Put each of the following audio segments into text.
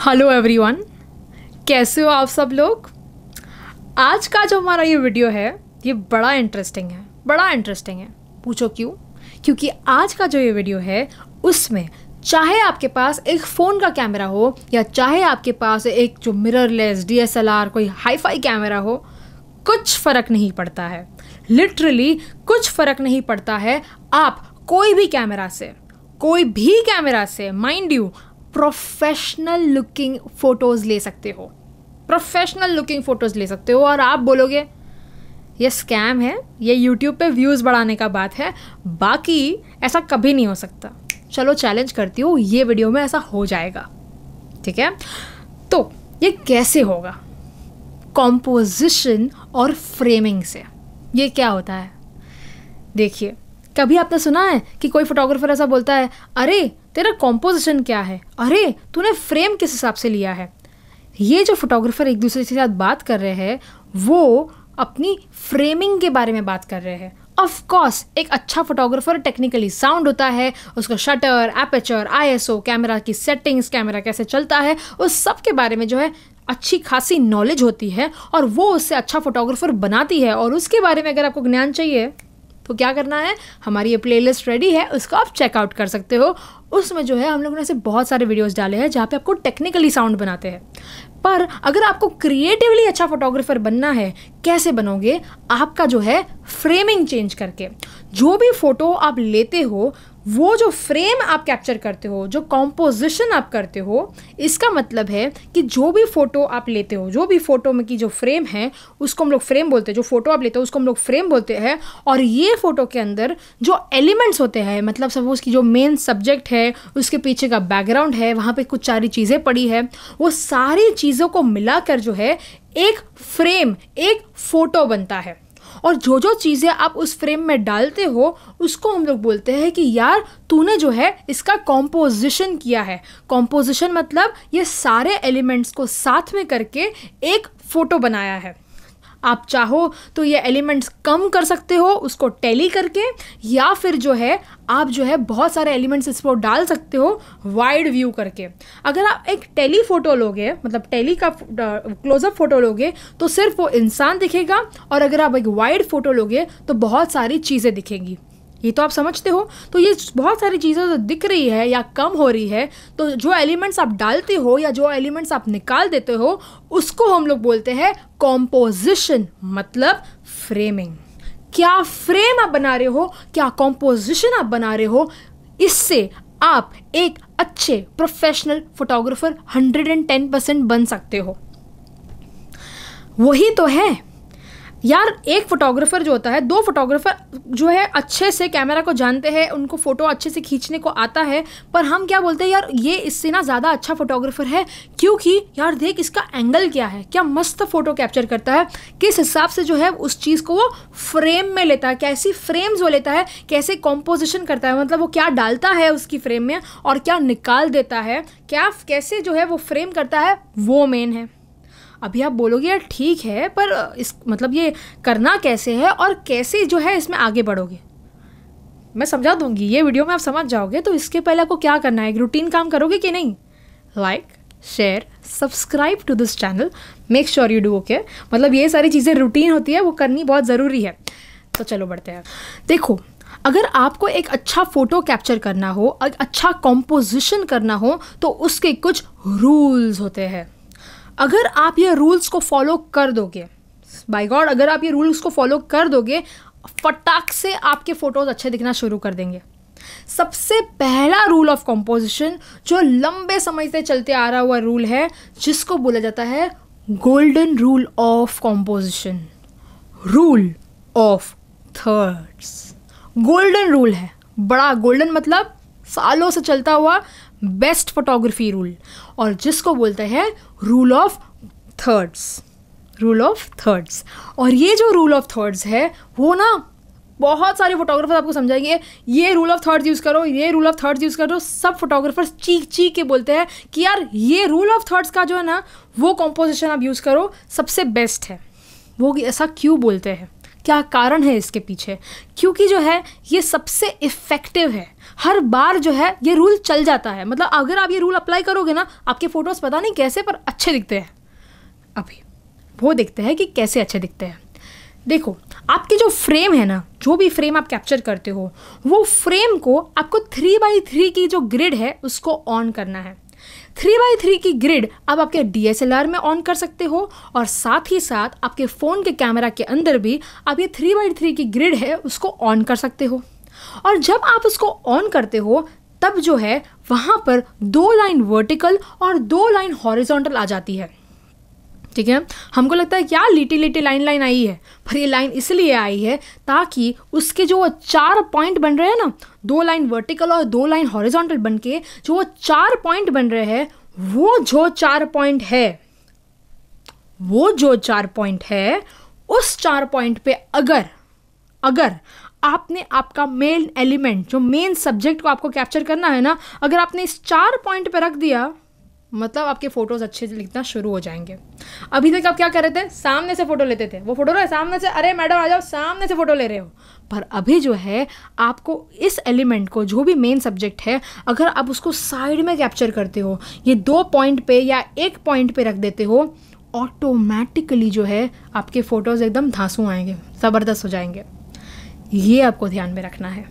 hello everyone कैसे हो आप सब लोग आज का जो हमारा ये वीडियो है ये बड़ा इंटरेस्टिंग है बड़ा इंटरेस्टिंग है पूछो क्यों क्योंकि आज का जो ये वीडियो है उसमें चाहे आपके पास एक फ़ोन का कैमरा हो या चाहे आपके पास एक जो मिररलेस डीएसएलआर कोई हाईफाई कैमरा हो कुछ फ़र्क नहीं पड़ता है लिटरली कुछ फ़र्क नहीं पड़ता है आप कोई भी कैमरा से कोई भी कैमरा से mind you professional looking photos ले सकते हो प्रोफेशनल लुकिंग फ़ोटोज़ ले सकते हो और आप बोलोगे ये स्कैम है ये यूट्यूब पे व्यूज़ बढ़ाने का बात है बाकी ऐसा कभी नहीं हो सकता चलो चैलेंज करती हूँ ये वीडियो में ऐसा हो जाएगा ठीक है तो ये कैसे होगा कॉम्पोजिशन और फ्रेमिंग से ये क्या होता है देखिए कभी आपने सुना है कि कोई फोटोग्राफर ऐसा बोलता है अरे तेरा कॉम्पोजिशन क्या है अरे तूने फ्रेम किस हिसाब से लिया है ये जो फोटोग्राफर एक दूसरे के साथ बात कर रहे हैं वो अपनी फ्रेमिंग के बारे में बात कर रहे हैं ऑफ कोर्स एक अच्छा फोटोग्राफर टेक्निकली साउंड होता है उसका शटर एपेचर आईएसओ कैमरा की सेटिंग्स कैमरा कैसे चलता है उस सब के बारे में जो है अच्छी खासी नॉलेज होती है और वो उससे अच्छा फोटोग्राफर बनाती है और उसके बारे में अगर आपको ज्ञान चाहिए तो क्या करना है हमारी ये प्लेलिस्ट रेडी है उसको आप चेकआउट कर सकते हो उसमें जो है हम लोगों ने ऐसे बहुत सारे वीडियोस डाले हैं जहाँ पे आपको टेक्निकली साउंड बनाते हैं पर अगर आपको क्रिएटिवली अच्छा फोटोग्राफर बनना है कैसे बनोगे आपका जो है फ्रेमिंग चेंज करके जो भी फ़ोटो आप लेते हो वो जो फ्रेम आप कैप्चर करते हो जो कॉम्पोजिशन आप करते हो इसका मतलब है कि जो भी फ़ोटो आप लेते हो जो भी फ़ोटो में की जो फ्रेम है उसको हम लोग फ्रेम बोलते हैं जो फ़ोटो आप लेते हो उसको हम लोग फ्रेम बोलते हैं और ये फ़ोटो के अंदर जो एलिमेंट्स होते हैं मतलब सपोज की जो मेन सब्जेक्ट है उसके पीछे का बैकग्राउंड है वहाँ पर कुछ सारी चीज़ें पड़ी है वो सारी चीज़ों को मिलाकर जो है एक फ्रेम एक फ़ोटो बनता है और जो जो चीज़ें आप उस फ्रेम में डालते हो उसको हम लोग बोलते हैं कि यार तूने जो है इसका कॉम्पोजिशन किया है कॉम्पोजिशन मतलब ये सारे एलिमेंट्स को साथ में करके एक फ़ोटो बनाया है आप चाहो तो ये एलिमेंट्स कम कर सकते हो उसको टैली करके या फिर जो है आप जो है बहुत सारे एलिमेंट्स इसको डाल सकते हो वाइड व्यू करके अगर आप एक टेली फोटो लोगे मतलब टेली का क्लोजअप फोटो लोगे तो सिर्फ वो इंसान दिखेगा और अगर आप एक वाइड फोटो लोगे तो बहुत सारी चीज़ें दिखेंगी ये तो आप समझते हो तो ये बहुत सारी चीज़ें जो दिख रही है या कम हो रही है तो जो एलिमेंट्स आप डालते हो या जो एलिमेंट्स आप निकाल देते हो उसको हम लोग बोलते हैं कॉम्पोजिशन मतलब फ्रेमिंग क्या फ्रेम आप बना रहे हो क्या कॉम्पोजिशन आप बना रहे हो इससे आप एक अच्छे प्रोफेशनल फोटोग्राफर 110 परसेंट बन सकते हो वही तो है यार एक फोटोग्राफर जो होता है दो फोटोग्राफर जो है अच्छे से कैमरा को जानते हैं उनको फ़ोटो अच्छे से खींचने को आता है पर हम क्या बोलते हैं यार ये इससे ना ज़्यादा अच्छा फोटोग्राफर है क्योंकि यार देख इसका एंगल क्या है क्या मस्त फ़ोटो कैप्चर करता है किस हिसाब से जो है उस चीज़ को वो फ्रेम में लेता है कैसी फ्रेम्स वो लेता है कैसे कॉम्पोजिशन करता है मतलब वो क्या डालता है उसकी फ्रेम में और क्या निकाल देता है क्या कैसे जो है वो फ्रेम करता है वो मेन है अभी आप बोलोगे यार ठीक है पर इस मतलब ये करना कैसे है और कैसे जो है इसमें आगे बढ़ोगे मैं समझा दूंगी ये वीडियो में आप समझ जाओगे तो इसके पहले आपको क्या करना है एक रूटीन काम करोगे कि नहीं like share subscribe to this channel make sure you do okay मतलब ये सारी चीज़ें रूटीन होती है वो करनी बहुत ज़रूरी है तो चलो बढ़ते हैं देखो अगर आपको एक अच्छा फ़ोटो कैप्चर करना हो अच्छा कॉम्पोजिशन करना हो तो उसके कुछ रूल्स होते हैं अगर आप ये रूल्स को फॉलो कर दोगे बाई गॉड अगर आप ये रूल्स को फॉलो कर दोगे फटाक से आपके फ़ोटोज़ अच्छे दिखना शुरू कर देंगे सबसे पहला रूल ऑफ कंपोजिशन जो लंबे समय से चलते आ रहा हुआ रूल है जिसको बोला जाता है golden rule of composition rule of thirds golden rule है बड़ा गोल्डन मतलब सालों से चलता हुआ बेस्ट फोटोग्राफी रूल और जिसको बोलते हैं rule of thirds rule of thirds और ये जो रूल ऑफ थर्ड्स है वो ना बहुत सारे फोटोग्राफर्स आपको समझाएंगे ये रूल ऑफ थर्ड्स यूज़ करो ये रूल ऑफ थर्ड्स यूज़ करो सब फोटोग्राफर्स चीख चीख के बोलते हैं कि यार ये रूल ऑफ थर्ड्स का जो है ना वो कॉम्पोजिशन आप यूज़ करो सबसे बेस्ट है वो ऐसा क्यों बोलते हैं क्या कारण है इसके पीछे क्योंकि जो है ये सबसे इफ़ेक्टिव है हर बार जो है ये रूल चल जाता है मतलब अगर आप ये रूल अप्लाई करोगे ना आपके फ़ोटोज़ पता नहीं कैसे पर अच्छे दिखते हैं अभी वो देखते हैं कि कैसे अच्छे दिखते हैं देखो आपके जो फ्रेम है ना जो भी फ्रेम आप कैप्चर करते हो वो फ्रेम को आपको थ्री बाई थ्री की जो ग्रिड है उसको ऑन करना है थ्री बाई थ्री की ग्रिड आप आपके डी में ऑन कर सकते हो और साथ ही साथ आपके फ़ोन के कैमरा के अंदर भी आप ये थ्री बाई थ्री की ग्रिड है उसको ऑन कर सकते हो और जब आप उसको ऑन करते हो तब जो है वहाँ पर दो लाइन वर्टिकल और दो लाइन हॉरिजॉन्टल आ जाती है ठीक है हमको लगता है क्या लिटी लिटी लाइन लाइन आई है पर ये लाइन इसलिए आई है ताकि उसके जो चार पॉइंट बन रहे हैं ना दो लाइन वर्टिकल और दो लाइन हॉरिजॉन्टल बन के जो वो चार पॉइंट बन रहे हैं वो जो चार पॉइंट है वो जो चार पॉइंट है उस चार पॉइंट पे अगर अगर आपने आपका मेन एलिमेंट जो मेन सब्जेक्ट को आपको कैप्चर करना है ना अगर आपने इस चार पॉइंट पर रख दिया मतलब आपके फोटोज अच्छे से लिखना शुरू हो जाएंगे अभी तक आप क्या कर रहे थे सामने से फोटो लेते थे वो फोटो रहे सामने से अरे मैडम आ जाओ सामने से फोटो ले रहे हो पर अभी जो है आपको इस एलिमेंट को जो भी मेन सब्जेक्ट है अगर आप उसको साइड में कैप्चर करते हो ये दो पॉइंट पे या एक पॉइंट पे रख देते हो ऑटोमेटिकली जो है आपके फ़ोटोज़ एकदम धांसू आएंगे ज़बरदस्त हो जाएंगे ये आपको ध्यान में रखना है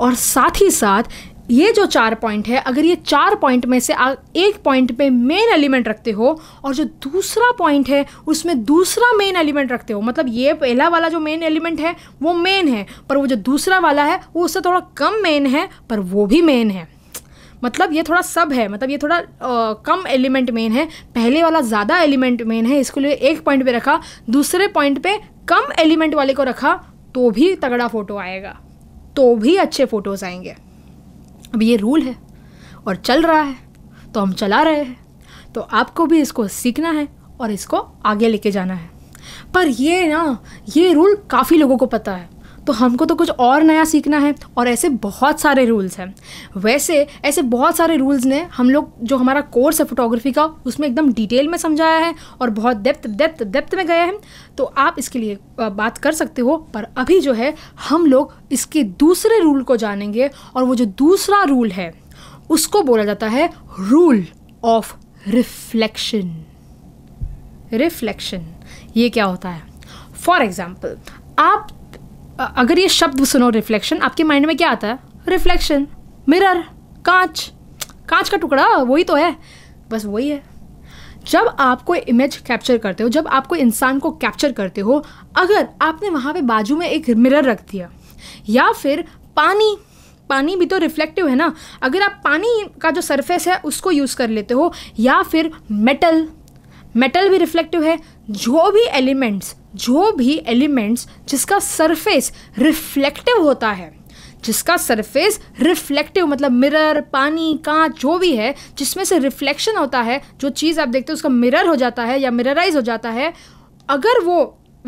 और साथ ही साथ ये जो चार पॉइंट है अगर ये चार पॉइंट में से आप एक पॉइंट पे मेन एलिमेंट रखते हो और जो दूसरा पॉइंट है उसमें दूसरा मेन एलिमेंट रखते हो मतलब ये पहला वाला जो मेन एलिमेंट है वो मेन है पर वो जो दूसरा वाला है वो उससे थोड़ा कम मेन है पर वो भी मेन है मतलब ये थोड़ा सब है मतलब ये थोड़ा आ, कम एलिमेंट मेन है पहले वाला ज़्यादा एलिमेंट मेन है इसको लिए एक पॉइंट पे रखा दूसरे पॉइंट पे कम एलिमेंट वाले को रखा तो भी तगड़ा फ़ोटो आएगा तो भी अच्छे फ़ोटोज़ आएंगे अब ये रूल है और चल रहा है तो हम चला रहे हैं तो आपको भी इसको सीखना है और इसको आगे लेके जाना है पर ये ना ये रूल काफ़ी लोगों को पता है तो हमको तो कुछ और नया सीखना है और ऐसे बहुत सारे रूल्स हैं वैसे ऐसे बहुत सारे रूल्स ने हम लोग जो हमारा कोर्स है फोटोग्राफी का उसमें एकदम डिटेल में समझाया है और बहुत डेप्थ डेप्थ डेप्थ में गए हैं तो आप इसके लिए बात कर सकते हो पर अभी जो है हम लोग इसके दूसरे रूल को जानेंगे और वो जो दूसरा रूल है उसको बोला जाता है रूल ऑफ रिफ्लेक्शन रिफ्लेक्शन ये क्या होता है फॉर एग्जाम्पल आप अगर ये शब्द सुनो रिफ्लेक्शन आपके माइंड में क्या आता है रिफ्लेक्शन मिरर कांच कांच का टुकड़ा वही तो है बस वही है जब आप कोई इमेज कैप्चर करते हो जब आप कोई इंसान को कैप्चर करते हो अगर आपने वहाँ पे बाजू में एक मिरर रख दिया या फिर पानी पानी भी तो रिफ्लेक्टिव है ना अगर आप पानी का जो सरफेस है उसको यूज़ कर लेते हो या फिर मेटल मेटल भी रिफ्लेक्टिव है जो भी एलिमेंट्स जो भी एलिमेंट्स जिसका सरफेस रिफ्लेक्टिव होता है जिसका सरफेस रिफ्लेक्टिव मतलब मिरर पानी कांच जो भी है जिसमें से रिफ्लेक्शन होता है जो चीज़ आप देखते हो उसका मिरर हो जाता है या मिरराइज हो जाता है अगर वो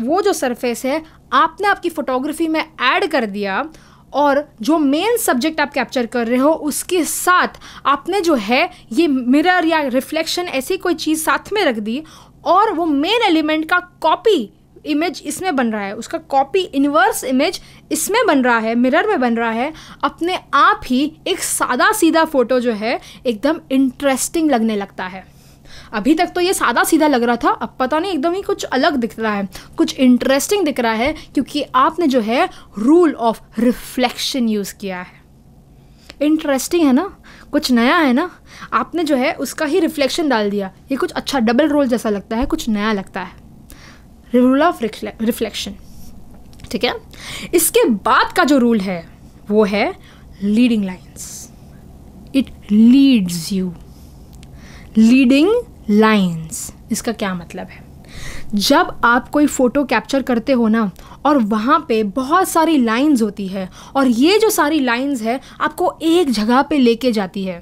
वो जो सरफेस है आपने आपकी फ़ोटोग्राफी में ऐड कर दिया और जो मेन सब्जेक्ट आप कैप्चर कर रहे हो उसके साथ आपने जो है ये मिरर या रिफ्लेक्शन ऐसी कोई चीज़ साथ में रख दी और वो मेन एलिमेंट का कॉपी इमेज इसमें बन रहा है उसका कॉपी इन्वर्स इमेज इसमें बन रहा है मिरर में बन रहा है अपने आप ही एक सादा सीधा फ़ोटो जो है एकदम इंटरेस्टिंग लगने लगता है अभी तक तो ये सादा सीधा लग रहा था अब पता नहीं एकदम ही कुछ अलग दिख रहा है कुछ इंटरेस्टिंग दिख रहा है क्योंकि आपने जो है रूल ऑफ रिफ्लेक्शन यूज़ किया है इंटरेस्टिंग है ना कुछ नया है ना आपने जो है उसका ही रिफ्लेक्शन डाल दिया ये कुछ अच्छा डबल रोल जैसा लगता है कुछ नया लगता है रूल ऑफ रिफ्लेक्शन ठीक है इसके बाद का जो रूल है वो है leading lines it leads you leading lines इसका क्या मतलब है जब आप कोई फ़ोटो कैप्चर करते हो ना और वहाँ पे बहुत सारी लाइंस होती है और ये जो सारी लाइंस है आपको एक जगह पे लेके जाती है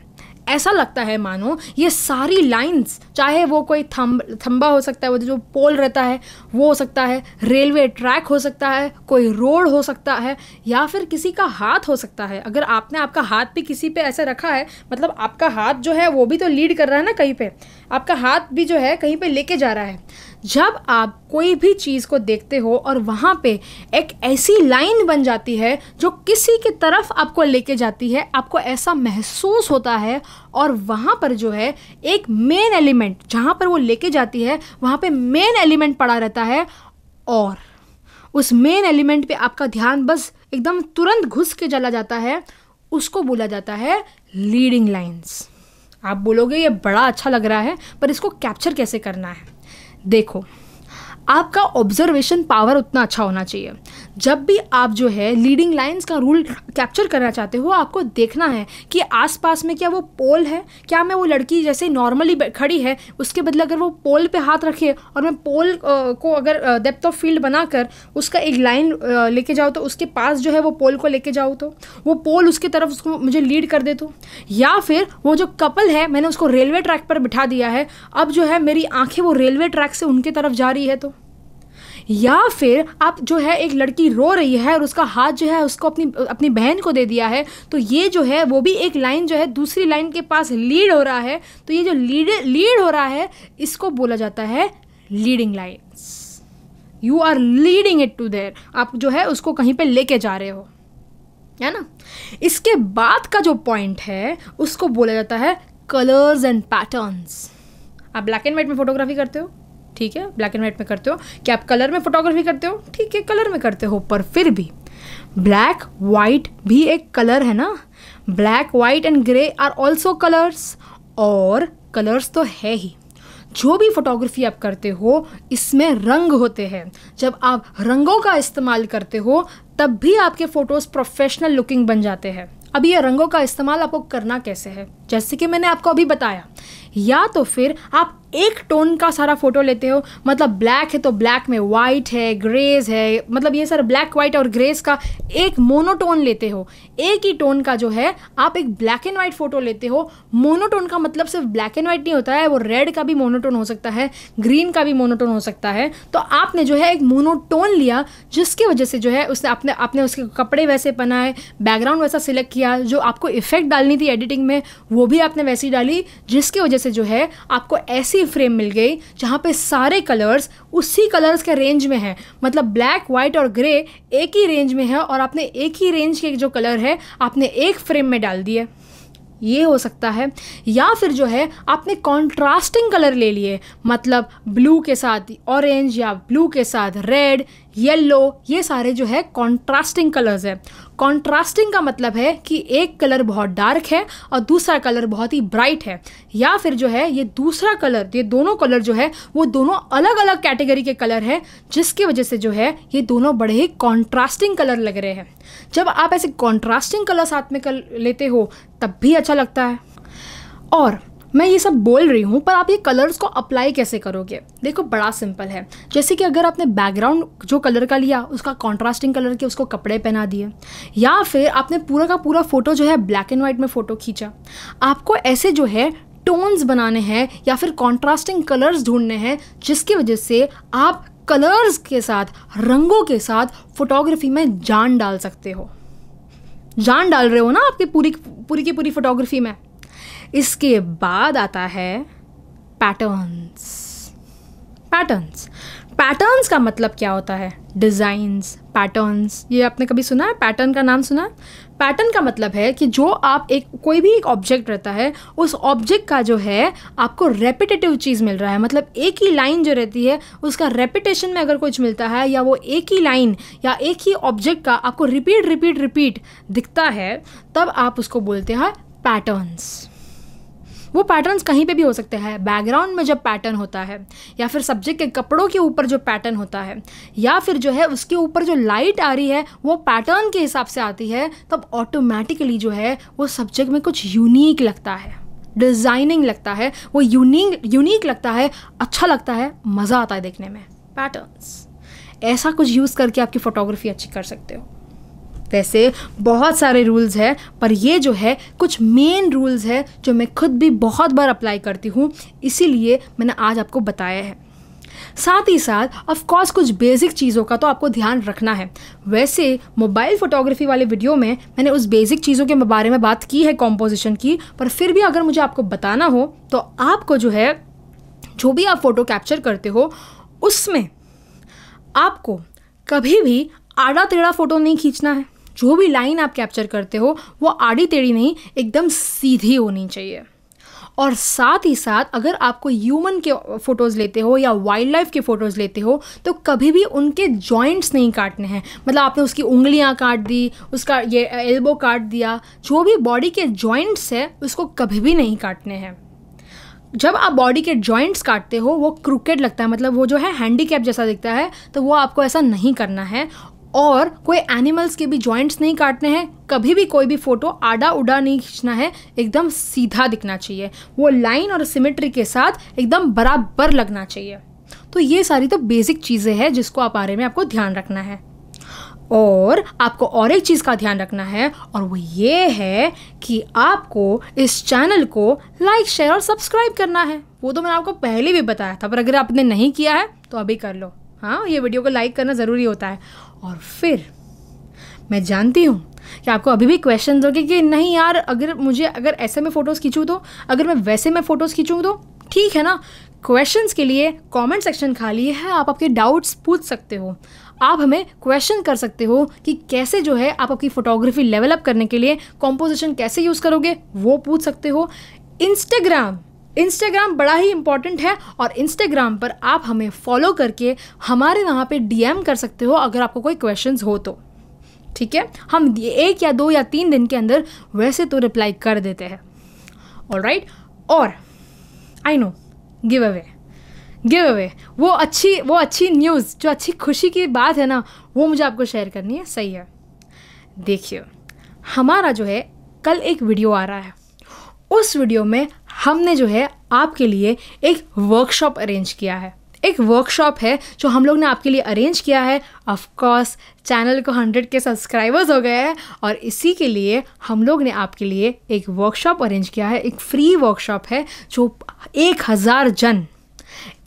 ऐसा लगता है मानो ये सारी लाइंस चाहे वो कोई थम थम्बा हो सकता है वो जो पोल रहता है वो हो सकता है रेलवे ट्रैक हो सकता है कोई रोड हो सकता है या फिर किसी का हाथ हो सकता है अगर आपने आपका हाथ भी किसी पे ऐसे रखा है मतलब आपका हाथ जो है वो भी तो लीड कर रहा है ना कहीं पे आपका हाथ भी जो है कहीं पे लेके जा रहा है जब आप कोई भी चीज़ को देखते हो और वहाँ पे एक ऐसी लाइन बन जाती है जो किसी की तरफ आपको लेके जाती है आपको ऐसा महसूस होता है और वहाँ पर जो है एक मेन एलिमेंट जहाँ पर वो लेके जाती है वहाँ पे मेन एलिमेंट पड़ा रहता है और उस मेन एलिमेंट पे आपका ध्यान बस एकदम तुरंत घुस के चला जाता है उसको बोला जाता है लीडिंग लाइन्स आप बोलोगे ये बड़ा अच्छा लग रहा है पर इसको कैप्चर कैसे करना है देखो आपका ऑब्जर्वेशन पावर उतना अच्छा होना चाहिए जब भी आप जो है लीडिंग लाइंस का रूल कैप्चर करना चाहते हो आपको देखना है कि आसपास में क्या वो पोल है क्या मैं वो लड़की जैसे नॉर्मली खड़ी है उसके बदले अगर वो पोल पे हाथ रखे और मैं पोल को अगर डेप्थ ऑफ फील्ड बनाकर उसका एक लाइन लेके जाऊँ तो उसके पास जो है वो पोल को लेके जाऊँ तो वो पोल उसके तरफ उसको मुझे लीड कर दे तो या फिर वो जो कपल है मैंने उसको रेलवे ट्रैक पर बिठा दिया है अब जो है मेरी आंखें वो रेलवे ट्रैक से उनके तरफ जा रही है तो या फिर आप जो है एक लड़की रो रही है और उसका हाथ जो है उसको अपनी अपनी बहन को दे दिया है तो ये जो है वो भी एक लाइन जो है दूसरी लाइन के पास लीड हो रहा है तो ये जो लीड लीड हो रहा है इसको बोला जाता है leading lines you are leading it to there आप जो है उसको कहीं पे लेके जा रहे हो है ना इसके बाद का जो पॉइंट है उसको बोला जाता है कलर्स एंड पैटर्न्स आप ब्लैक एंड वाइट में फोटोग्राफी करते हो ठीक है ब्लैक एंड वाइट में करते हो क्या आप कलर में फोटोग्राफी करते हो ठीक है कलर में करते हो पर फिर भी ब्लैक वाइट भी एक कलर है ना black white and grey are also colours और कलर्स तो है ही जो भी फोटोग्राफी आप करते हो इसमें रंग होते हैं जब आप रंगों का इस्तेमाल करते हो तब भी आपके फ़ोटोज़ प्रोफेशनल लुकिंग बन जाते हैं अभी ये रंगों का इस्तेमाल आपको करना कैसे है जैसे कि मैंने आपको अभी बताया या तो फिर आप एक टोन का सारा फोटो लेते हो मतलब ब्लैक है तो ब्लैक में वाइट है ग्रेज है मतलब ये सारा ब्लैक वाइट और ग्रेज का एक मोनोटोन लेते हो एक ही टोन का जो है आप एक ब्लैक एंड वाइट फोटो लेते हो मोनोटोन का मतलब सिर्फ ब्लैक एंड वाइट नहीं होता है वो रेड का भी मोनोटोन हो सकता है ग्रीन का भी मोनोटोन हो सकता है तो आपने जो है एक मोनोटोन लिया जिसकी वजह से जो है उसने अपने आपने उसके कपड़े वैसे बनाए बैकग्राउंड वैसा सिलेक्ट किया जो आपको इफेक्ट डालनी थी एडिटिंग में वो भी आपने वैसी डाली जिसकी वजह वजह से जो है आपको ऐसी फ्रेम मिल गई जहाँ पे सारे कलर्स उसी कलर्स के रेंज में है मतलब ब्लैक वाइट और ग्रे एक ही रेंज में है और आपने एक ही रेंज के जो कलर है आपने एक फ्रेम में डाल दिए ये हो सकता है या फिर जो है आपने कॉन्ट्रास्टिंग कलर ले लिए मतलब ब्लू के साथ ऑरेंज या ब्लू के साथ रेड येलो ये सारे जो है कॉन्ट्रास्टिंग कलर्स है कॉन्ट्रास्टिंग का मतलब है कि एक कलर बहुत डार्क है और दूसरा कलर बहुत ही ब्राइट है या फिर जो है ये दूसरा कलर ये दोनों कलर जो है वो दोनों अलग अलग कैटेगरी के कलर हैं जिसकी वजह से जो है ये दोनों बड़े ही कॉन्ट्रास्टिंग कलर लग रहे हैं जब आप ऐसे कॉन्ट्रास्टिंग कलर साथ में कर लेते हो तब भी अच्छा लगता है और मैं ये सब बोल रही हूँ पर आप ये कलर्स को अप्लाई कैसे करोगे देखो बड़ा सिंपल है जैसे कि अगर आपने बैकग्राउंड जो कलर का लिया उसका कॉन्ट्रास्टिंग कलर के उसको कपड़े पहना दिए या फिर आपने पूरा का पूरा फ़ोटो जो है ब्लैक एंड वाइट में फ़ोटो खींचा आपको ऐसे जो है टोन्स बनाने हैं या फिर कॉन्ट्रास्टिंग कलर्स ढूंढने हैं जिसकी वजह से आप कलर्स के साथ रंगों के साथ फोटोग्राफी में जान डाल सकते हो जान डाल रहे हो ना आपकी पूरी पूरी की पूरी फोटोग्राफी में इसके बाद आता है पैटर्न्स पैटर्न्स पैटर्न्स का मतलब क्या होता है डिज़ाइंस पैटर्न्स ये आपने कभी सुना है पैटर्न का नाम सुना है पैटर्न का मतलब है कि जो आप एक कोई भी एक ऑब्जेक्ट रहता है उस ऑब्जेक्ट का जो है आपको रेपिटेटिव चीज़ मिल रहा है मतलब एक ही लाइन जो रहती है उसका रेपिटेशन में अगर कुछ मिलता है या वो एक ही लाइन या एक ही ऑब्जेक्ट का आपको रिपीट रिपीट रिपीट दिखता है तब आप उसको बोलते हैं पैटर्न्स वो पैटर्न्स कहीं पे भी हो सकते हैं बैकग्राउंड में जब पैटर्न होता है या फिर सब्जेक्ट के कपड़ों के ऊपर जो पैटर्न होता है या फिर जो है उसके ऊपर जो लाइट आ रही है वो पैटर्न के हिसाब से आती है तब ऑटोमेटिकली जो है वो सब्जेक्ट में कुछ यूनिक लगता है डिज़ाइनिंग लगता है वो यूनिक यूनिक लगता है अच्छा लगता है मज़ा आता है देखने में पैटर्न्स ऐसा कुछ यूज़ करके आपकी फ़ोटोग्राफी अच्छी कर सकते हो वैसे बहुत सारे रूल्स हैं पर ये जो है कुछ मेन रूल्स हैं जो मैं खुद भी बहुत बार अप्लाई करती हूँ इसीलिए मैंने आज आपको बताया है साथ ही साथ ऑफ कोर्स कुछ बेसिक चीज़ों का तो आपको ध्यान रखना है वैसे मोबाइल फोटोग्राफी वाले वीडियो में मैंने उस बेसिक चीज़ों के बारे में बात की है कॉम्पोजिशन की पर फिर भी अगर मुझे आपको बताना हो तो आपको जो है जो भी आप फ़ोटो कैप्चर करते हो उसमें आपको कभी भी आड़ा टेढ़ा फ़ोटो नहीं खींचना है जो भी लाइन आप कैप्चर करते हो वो आड़ी टेढ़ी नहीं एकदम सीधी होनी चाहिए और साथ ही साथ अगर आपको ह्यूमन के फ़ोटोज़ लेते हो या वाइल्ड लाइफ के फ़ोटोज़ लेते हो तो कभी भी उनके जॉइंट्स नहीं काटने हैं मतलब आपने उसकी उंगलियां काट दी उसका ये एल्बो काट दिया जो भी बॉडी के जॉइंट्स है उसको कभी भी नहीं काटने हैं जब आप बॉडी के जॉइंट्स काटते हो वो क्रुकेट लगता है मतलब वो जो है हैंडीकैप जैसा दिखता है तो वो आपको ऐसा नहीं करना है और कोई एनिमल्स के भी जॉइंट्स नहीं काटने हैं कभी भी कोई भी फोटो आडा उडा नहीं खींचना है एकदम सीधा दिखना चाहिए वो लाइन और सिमेट्री के साथ एकदम बराबर लगना चाहिए तो ये सारी तो बेसिक चीज़ें हैं जिसको आप बारे में आपको ध्यान रखना है और आपको और एक चीज़ का ध्यान रखना है और वो ये है कि आपको इस चैनल को लाइक शेयर और सब्सक्राइब करना है वो तो मैंने आपको पहले भी बताया था पर अगर आपने नहीं किया है तो अभी कर लो हाँ ये वीडियो को लाइक करना ज़रूरी होता है और फिर मैं जानती हूँ कि आपको अभी भी क्वेश्चन होगी कि नहीं यार अगर मुझे अगर ऐसे में फ़ोटोज़ खींचूँ तो अगर मैं वैसे में फ़ोटोज़ खींचूँ तो ठीक है ना क्वेश्चंस के लिए कमेंट सेक्शन खाली है आप आपके डाउट्स पूछ सकते हो आप हमें क्वेश्चन कर सकते हो कि कैसे जो है आप आपकी फ़ोटोग्राफी लेवलअप करने के लिए कॉम्पोजिशन कैसे यूज़ करोगे वो पूछ सकते हो इंस्टाग्राम इंस्टाग्राम बड़ा ही इंपॉर्टेंट है और इंस्टाग्राम पर आप हमें फॉलो करके हमारे वहाँ पे डीएम कर सकते हो अगर आपको कोई क्वेश्चंस हो तो ठीक है हम एक या दो या तीन दिन के अंदर वैसे तो रिप्लाई कर देते हैं ऑल राइट और I know give away give away वो अच्छी वो अच्छी न्यूज़ जो अच्छी खुशी की बात है ना वो मुझे आपको शेयर करनी है सही है देखिए हमारा जो है कल एक वीडियो आ रहा है उस वीडियो में हमने जो है आपके लिए एक वर्कशॉप अरेंज किया है एक वर्कशॉप है जो हम लोग ने आपके लिए अरेंज किया है ऑफ कोर्स चैनल को हंड्रेड के सब्सक्राइबर्स हो गए हैं और इसी के लिए हम लोग ने आपके लिए एक वर्कशॉप अरेंज किया है एक फ्री वर्कशॉप है जो एक हज़ार जन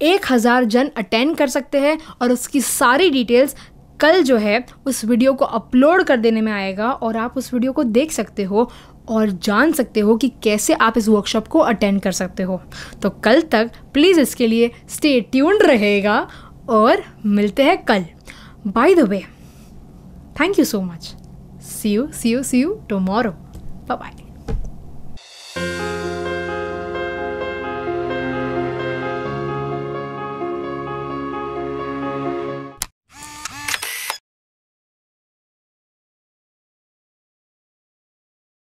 एक हज़ार जन अटेंड कर सकते हैं और उसकी सारी डिटेल्स कल जो है उस वीडियो को अपलोड कर देने में आएगा और आप उस वीडियो को देख सकते हो और जान सकते हो कि कैसे आप इस वर्कशॉप को अटेंड कर सकते हो तो कल तक प्लीज़ इसके लिए स्टे ट्यून्ड रहेगा और मिलते हैं कल by the way thank you so much see you see you see you tomorrow bye bye